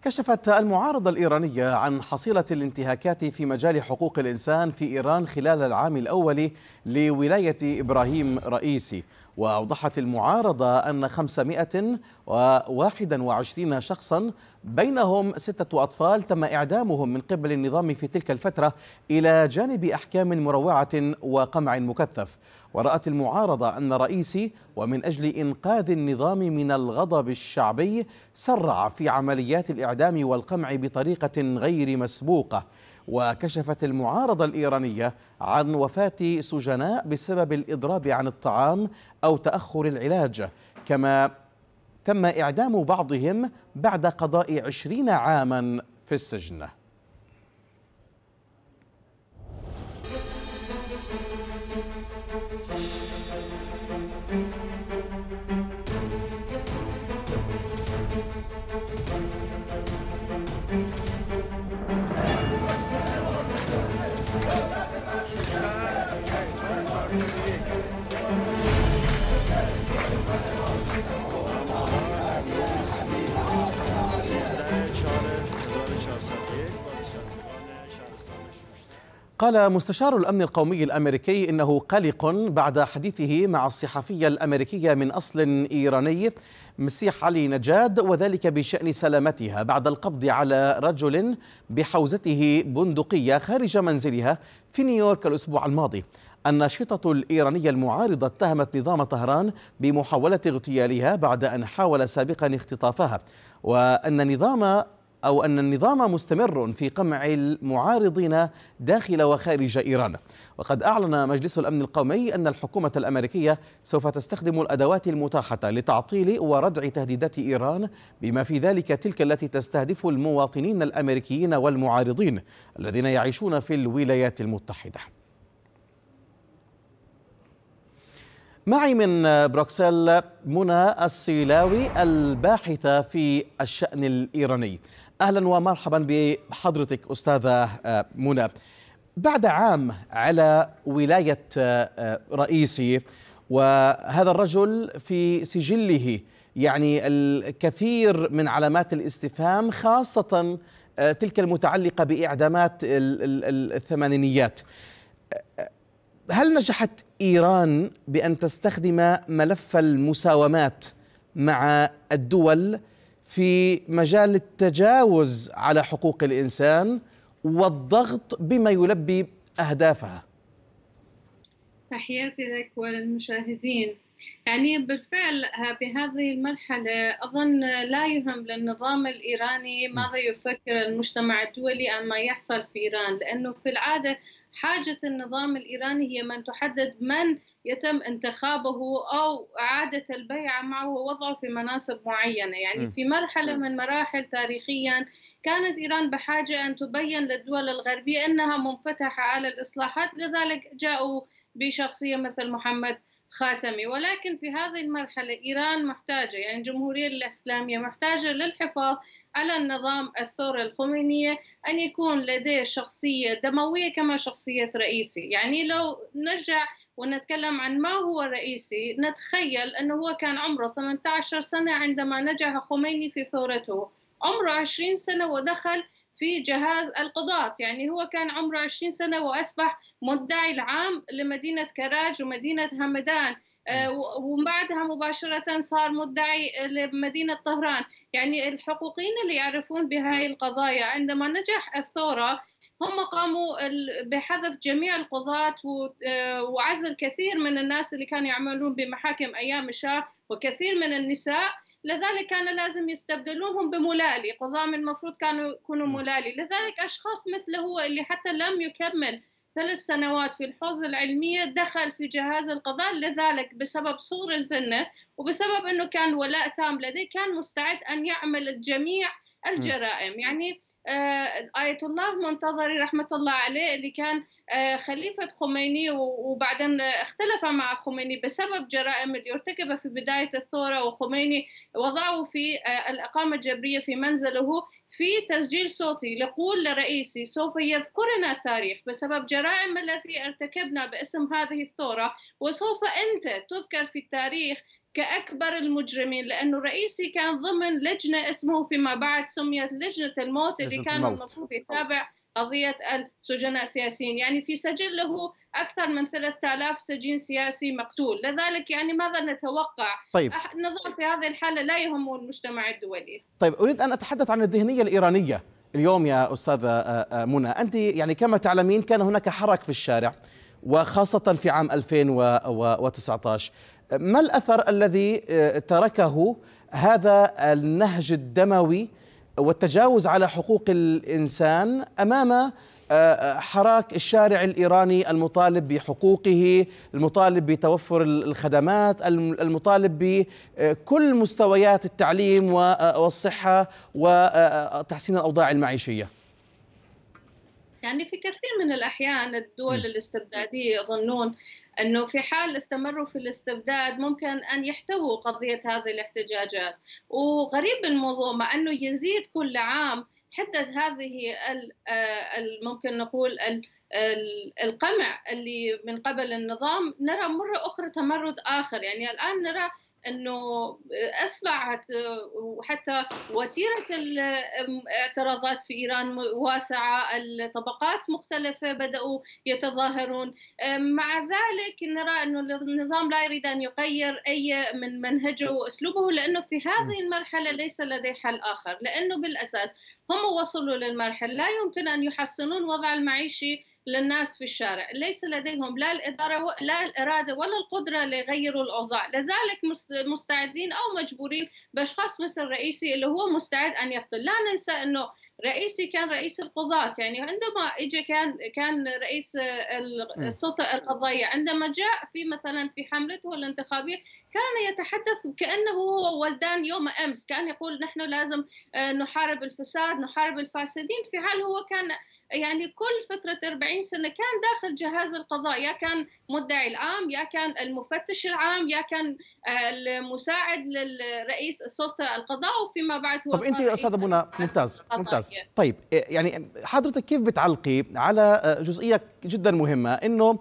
كشفت المعارضة الإيرانية عن حصيلة الانتهاكات في مجال حقوق الإنسان في إيران خلال العام الأول لولاية إبراهيم رئيسي وأوضحت المعارضة أن 521 شخصا بينهم ستة أطفال تم إعدامهم من قبل النظام في تلك الفترة إلى جانب أحكام مروعة وقمع مكثف ورأت المعارضة أن رئيسي ومن أجل إنقاذ النظام من الغضب الشعبي سرع في عمليات الإعدام والقمع بطريقة غير مسبوقة وكشفت المعارضة الإيرانية عن وفاة سجناء بسبب الإضراب عن الطعام أو تأخر العلاج كما تم إعدام بعضهم بعد قضاء عشرين عاما في السجن Thank you. قال مستشار الامن القومي الامريكي انه قلق بعد حديثه مع الصحفيه الامريكيه من اصل ايراني مسيح علي نجاد وذلك بشان سلامتها بعد القبض على رجل بحوزته بندقيه خارج منزلها في نيويورك الاسبوع الماضي. الناشطة الإيرانية المعارضة اتهمت نظام طهران بمحاولة اغتيالها بعد أن حاول سابقا اختطافها وأن نظام أو أن النظام مستمر في قمع المعارضين داخل وخارج إيران وقد أعلن مجلس الأمن القومي أن الحكومة الأمريكية سوف تستخدم الأدوات المتاحة لتعطيل وردع تهديدات إيران بما في ذلك تلك التي تستهدف المواطنين الأمريكيين والمعارضين الذين يعيشون في الولايات المتحدة معي من بروكسل منى السيلاوي الباحثة في الشأن الإيراني اهلا ومرحبا بحضرتك استاذه آه، منى بعد عام على ولايه آه، آه، رئيسي وهذا الرجل في سجله يعني الكثير من علامات الاستفهام خاصه تلك المتعلقه باعدامات الثمانينيات هل نجحت ايران بان تستخدم ملف المساومات مع الدول في مجال التجاوز على حقوق الانسان والضغط بما يلبي اهدافها. تحياتي لك وللمشاهدين. يعني بالفعل آه، بهذه المرحلة أظن لا يهم للنظام الإيراني ماذا يفكر المجتمع الدولي عن ما يحصل في إيران لأنه في العادة حاجة النظام الإيراني هي من تحدد من يتم انتخابه أو إعادة البيعة معه ووضعه في مناصب معينة يعني في مرحلة من مراحل تاريخيا كانت إيران بحاجة أن تبين للدول الغربية أنها منفتحة على الإصلاحات لذلك جاءوا بشخصية مثل محمد خاتمي ولكن في هذه المرحلة إيران محتاجة يعني الجمهورية الإسلامية محتاجة للحفاظ على النظام الثورة الخمينية أن يكون لديه شخصية دموية كما شخصية رئيسي يعني لو نرجع ونتكلم عن ما هو رئيسي نتخيل أنه هو كان عمره 18 سنة عندما نجح خميني في ثورته عمره 20 سنة ودخل في جهاز القضاة يعني هو كان عمره 20 سنة وأصبح مدعي العام لمدينة كراج ومدينة همدان آه، ومن بعدها مباشرة صار مدعي لمدينة طهران يعني الحقوقيين اللي يعرفون بهاي القضايا عندما نجح الثورة هم قاموا بحذف جميع القضاة آه، وعزل كثير من الناس اللي كانوا يعملون بمحاكم أيام الشاه وكثير من النساء لذلك كان لازم يستبدلوهم بملالي قضاة من المفروض كانوا يكونوا ملالي لذلك أشخاص مثله هو اللي حتى لم يكمل ثلاث سنوات في الحوزة العلمية دخل في جهاز القضاء لذلك بسبب صغر الزنة وبسبب أنه كان ولاء تام لديه كان مستعد أن يعمل جميع الجرائم يعني آه، آية الله منتظري رحمة الله عليه اللي كان آه، خليفة خميني وبعدين اختلف مع خميني بسبب جرائم اللي ارتكبها في بداية الثورة وخميني وضعه في آه، الإقامة الجبرية في منزله في تسجيل صوتي يقول لرئيسي سوف يذكرنا التاريخ بسبب جرائم التي ارتكبنا باسم هذه الثورة وسوف أنت تذكر في التاريخ كأكبر المجرمين لأنه رئيسي كان ضمن لجنة اسمه فيما بعد سميت لجنة الموت اللي كان المفروض يتابع قضية السجناء السياسيين يعني في سجله أكثر من 3000 سجين سياسي مقتول لذلك يعني ماذا نتوقع طيب. النظام في هذه الحالة لا يهم المجتمع الدولي طيب أريد أن أتحدث عن الذهنية الإيرانية اليوم يا أستاذة آه، آه، منى أنت يعني كما تعلمين كان هناك حرك في الشارع وخاصة في عام 2019 ما الأثر الذي آه، تركه هذا النهج الدموي والتجاوز على حقوق الإنسان أمام آه، آه، حراك الشارع الإيراني المطالب بحقوقه المطالب بتوفر الخدمات المطالب بكل مستويات التعليم والصحة وتحسين الأوضاع المعيشية يعني في كثير من الأحيان الدول الاستبدادية يظنون أنه في حال استمروا في الاستبداد ممكن أن يحتووا قضية هذه الاحتجاجات وغريب الموضوع مع أنه يزيد كل عام حدد هذه آه، ممكن نقول القمع اللي من قبل النظام نرى مرة أخرى تمرد آخر يعني الآن نرى انه اسمعت وحتى وتيره الاعتراضات في ايران واسعه، الطبقات مختلفه بداوا يتظاهرون، مع ذلك نرى انه النظام لا يريد ان يغير اي من منهجه واسلوبه لانه في هذه المرحله ليس لديه حل اخر، لانه بالاساس هم وصلوا للمرحله لا يمكن ان يحسنون وضع المعيشي للناس في الشارع ليس لديهم لا الإدارة لا الإرادة ولا القدرة ليغيروا الأوضاع لذلك مستعدين أو مجبورين بأشخاص مثل رئيسي اللي هو مستعد أن يقتل لا ننسى أنه رئيسي كان رئيس القضاة يعني عندما اجى كان كان رئيس السلطة القضائية عندما جاء في مثلا في حملته الانتخابية كان يتحدث كأنه هو ولدان يوم أمس كان يقول نحن لازم آه، نحارب الفساد نحارب الفاسدين في حال هو كان يعني كل فترة 40 سنة كان داخل جهاز القضاء يا كان مدعي العام يا كان المفتش العام يا كان آه، المساعد للرئيس السلطة القضاء وفيما بعد هو طب أنت أستاذة منى ممتاز ممتاز طيب آه، يعني حضرتك كيف بتعلقي على آه، جزئية جدا مهمة أنه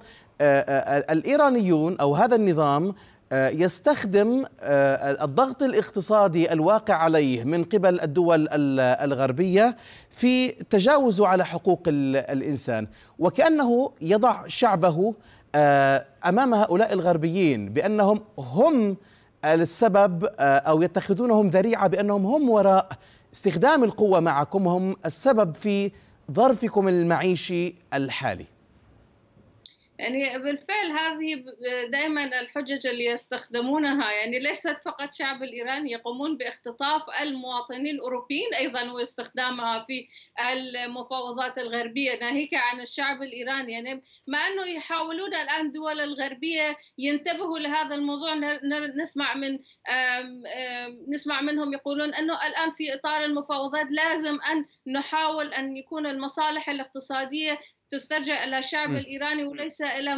الايرانيون او هذا النظام آه، يستخدم آه، الضغط الاقتصادي الواقع عليه من قبل الدول الغربيه في تجاوزه على حقوق الانسان وكانه يضع شعبه آه، امام هؤلاء الغربيين بانهم هم السبب او يتخذونهم ذريعه بانهم هم وراء استخدام القوه معكم هم السبب في ظرفكم المعيشي الحالي يعني بالفعل هذه دائما الحجج اللي يستخدمونها يعني ليست فقط شعب الإيراني يقومون باختطاف المواطنين الأوروبيين أيضا واستخدامها في المفاوضات الغربية ناهيك عن الشعب الإيراني يعني مع أنه يحاولون الآن الدول الغربية ينتبهوا لهذا الموضوع نسمع من نسمع منهم يقولون أنه الآن في إطار المفاوضات لازم أن نحاول أن يكون المصالح الاقتصادية تسترجع الى الشعب الايراني وليس الى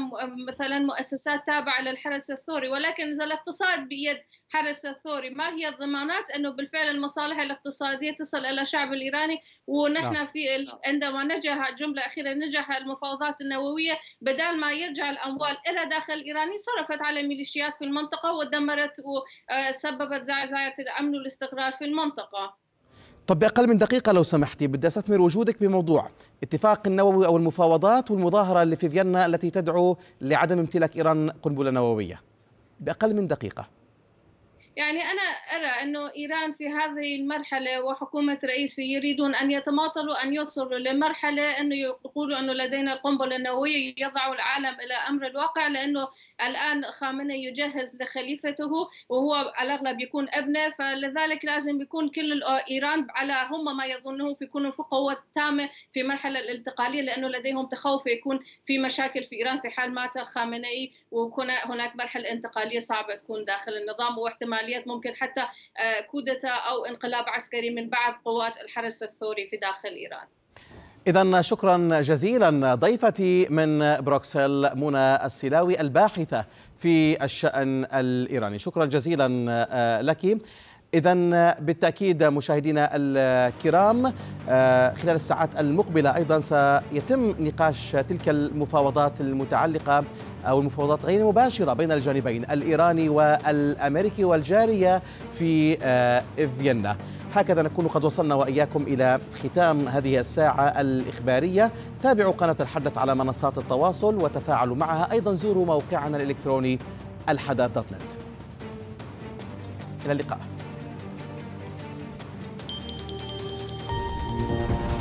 مثلا مؤسسات تابعه للحرس الثوري ولكن اذا الاقتصاد بيد حرس الثوري ما هي الضمانات انه بالفعل المصالح الاقتصاديه تصل الى الشعب الايراني ونحن نعم. في عندما نجح جمله اخيره نجح المفاوضات النوويه بدل ما يرجع الاموال الى داخل الايراني صرفت على ميليشيات في المنطقه ودمرت وسببت آه، زعزعه الامن والاستقرار في المنطقه طب بأقل من دقيقة لو سمحتي بدي أستثمر وجودك بموضوع اتفاق النووي أو المفاوضات والمظاهرة اللي في فيينا التي تدعو لعدم امتلاك إيران قنبلة نووية بأقل من دقيقة يعني أنا أرى أنه إيران في هذه المرحلة وحكومة رئيسي يريدون أن يتماطلوا أن يصلوا لمرحلة أنه يقولوا أنه لدينا القنبلة النووية يضعوا العالم إلى أمر الواقع لأنه الآن خامنئي يجهز لخليفته وهو على الأغلب يكون ابنه فلذلك لازم يكون كل إيران على هم ما يظنه يكونوا في قوة تامة في مرحلة الانتقالية لأنه لديهم تخوف يكون في مشاكل في إيران في حال مات خامنئي ويكون هناك مرحلة انتقالية صعبة تكون داخل النظام واحتماليات ممكن حتى آه، كودتا أو انقلاب عسكري من بعض قوات الحرس الثوري في داخل إيران إذا شكرا جزيلا ضيفتي من بروكسل منى السلاوي الباحثة في الشأن الإيراني شكرا جزيلا آه، لك إذا بالتأكيد مشاهدينا الكرام آه، خلال الساعات المقبلة أيضا سيتم نقاش تلك المفاوضات المتعلقة أو المفاوضات غير المباشرة بين الجانبين الإيراني والأمريكي والجارية في آه، فيينا هكذا نكون قد وصلنا وإياكم إلى ختام هذه الساعة الإخبارية تابعوا قناة الحدث على منصات التواصل وتفاعلوا معها أيضا زوروا موقعنا الإلكتروني الحدث دوت نت إلى اللقاء